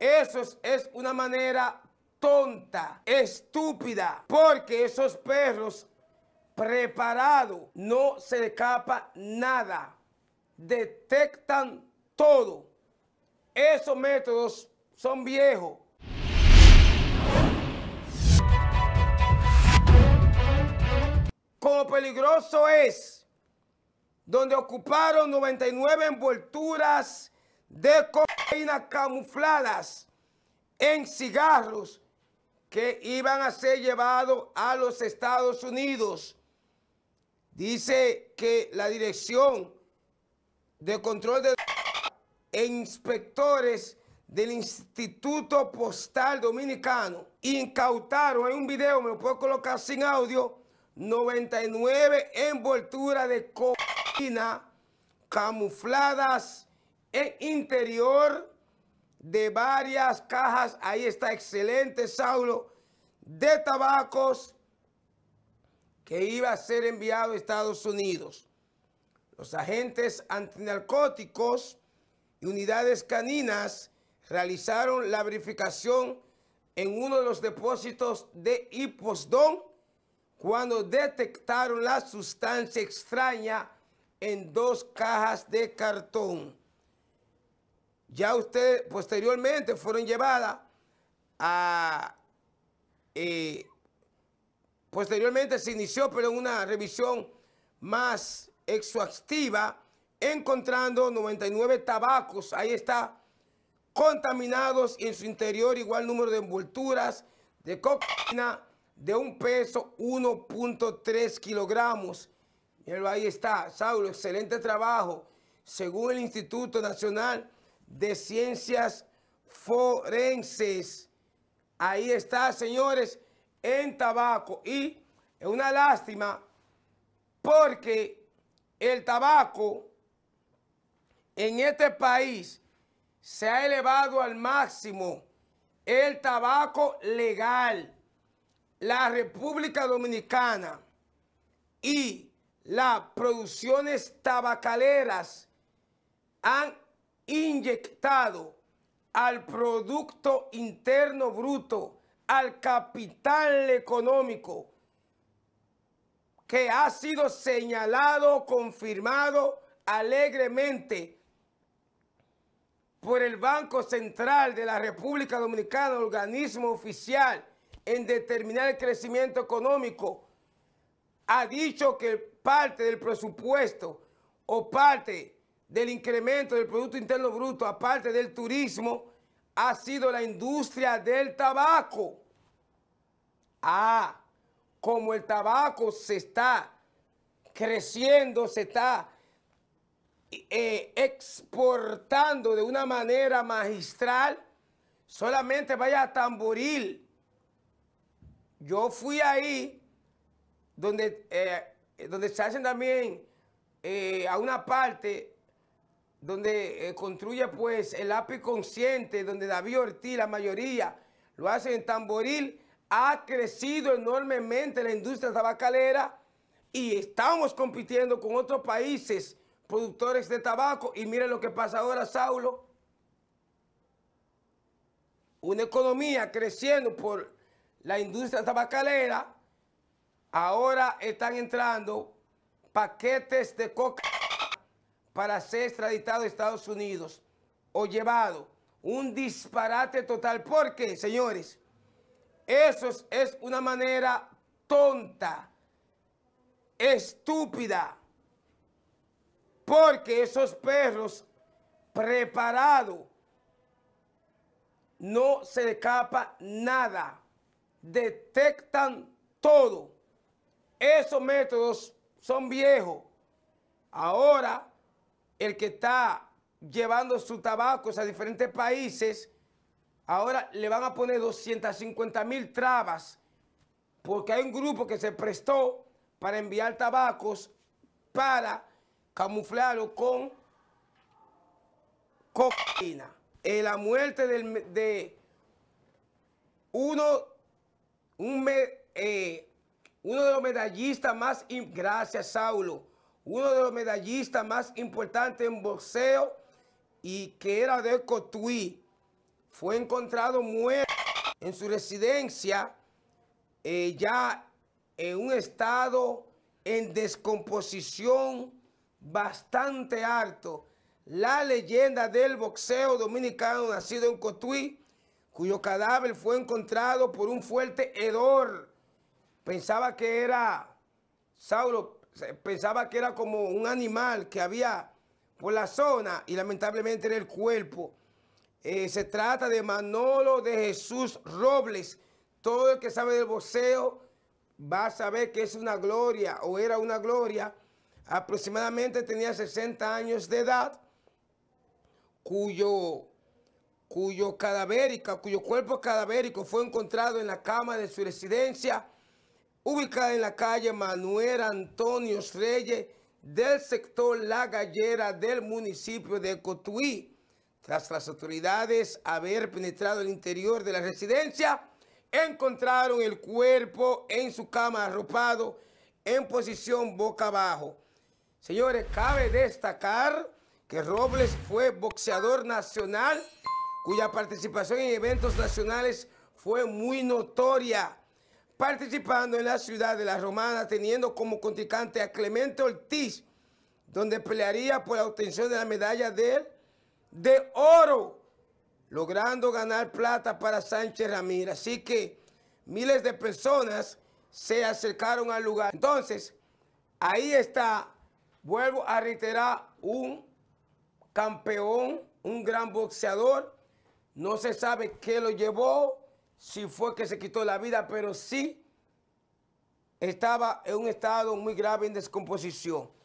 Eso es, una manera tonta, estúpida, porque esos perros preparados no se escapa nada, detectan todo. Esos métodos son viejos. Como peligroso es donde ocuparon 99 envolturas de cocaína camufladas en cigarros que iban a ser llevados a los Estados Unidos. Dice que la dirección de control de e inspectores del Instituto Postal Dominicano incautaron, en un video, me lo puedo colocar sin audio, 99 envolturas de cocaína camufladas en interior de varias cajas. Ahí está, excelente, Saulo, de tabacos que iba a ser enviado a Estados Unidos. Los agentes antinarcóticos y unidades caninas realizaron la verificación en uno de los depósitos de Hipposdon cuando detectaron la sustancia extraña en dos cajas de cartón. Ya ustedes posteriormente fueron llevadas a... Eh, posteriormente se inició, pero una revisión más exhaustiva, encontrando 99 tabacos, ahí está, contaminados y en su interior igual número de envolturas de cocaína de un peso 1.3 kilogramos. ahí está, Saulo, excelente trabajo. Según el Instituto Nacional de Ciencias Forenses. Ahí está, señores, en tabaco. Y es una lástima porque el tabaco en este país se ha elevado al máximo el tabaco legal. La República Dominicana y las producciones tabacaleras han inyectado al Producto Interno Bruto, al capital económico, que ha sido señalado, confirmado alegremente por el Banco Central de la República Dominicana, organismo oficial en determinar el crecimiento económico, ha dicho que parte del presupuesto o parte del incremento del Producto Interno Bruto, aparte del turismo, ha sido la industria del tabaco. Ah, como el tabaco se está creciendo, se está eh, exportando de una manera magistral, solamente vaya a Tamboril. Yo fui ahí, donde, eh, donde se hacen también eh, a una parte donde eh, construye pues el lápiz consciente, donde David Ortiz, la mayoría, lo hace en Tamboril, ha crecido enormemente la industria tabacalera y estamos compitiendo con otros países productores de tabaco. Y miren lo que pasa ahora, Saulo. Una economía creciendo por la industria tabacalera, ahora están entrando paquetes de coca para ser extraditado a Estados Unidos o llevado. Un disparate total. Porque, señores, eso es una manera tonta, estúpida. Porque esos perros preparados no se escapa nada. Detectan todo. Esos métodos son viejos. Ahora el que está llevando sus tabacos a diferentes países, ahora le van a poner 250 mil trabas porque hay un grupo que se prestó para enviar tabacos para camuflarlo con cocaína. Eh, la muerte de uno, eh, uno de los medallistas más... Gracias, Saulo uno de los medallistas más importantes en boxeo y que era de Cotuí, fue encontrado muerto en su residencia, eh, ya en un estado en descomposición bastante alto. La leyenda del boxeo dominicano nacido en Cotuí, cuyo cadáver fue encontrado por un fuerte hedor. Pensaba que era Saulo pensaba que era como un animal que había por la zona y lamentablemente en el cuerpo. Eh, se trata de Manolo de Jesús Robles. Todo el que sabe del boceo va a saber que es una gloria o era una gloria. Aproximadamente tenía 60 años de edad, cuyo, cuyo cuyo cuerpo cadavérico fue encontrado en la cama de su residencia ubicada en la calle Manuel Antonio Reyes del sector La Gallera del municipio de Cotuí. Tras las autoridades haber penetrado el interior de la residencia, encontraron el cuerpo en su cama arropado en posición boca abajo. Señores, cabe destacar que Robles fue boxeador nacional cuya participación en eventos nacionales fue muy notoria participando en la ciudad de La Romana, teniendo como contrincante a Clemente Ortiz, donde pelearía por la obtención de la medalla de, de oro, logrando ganar plata para Sánchez Ramírez. Así que miles de personas se acercaron al lugar. Entonces, ahí está, vuelvo a reiterar, un campeón, un gran boxeador. No se sabe qué lo llevó, si fue que se quitó la vida, pero sí estaba en un estado muy grave en descomposición.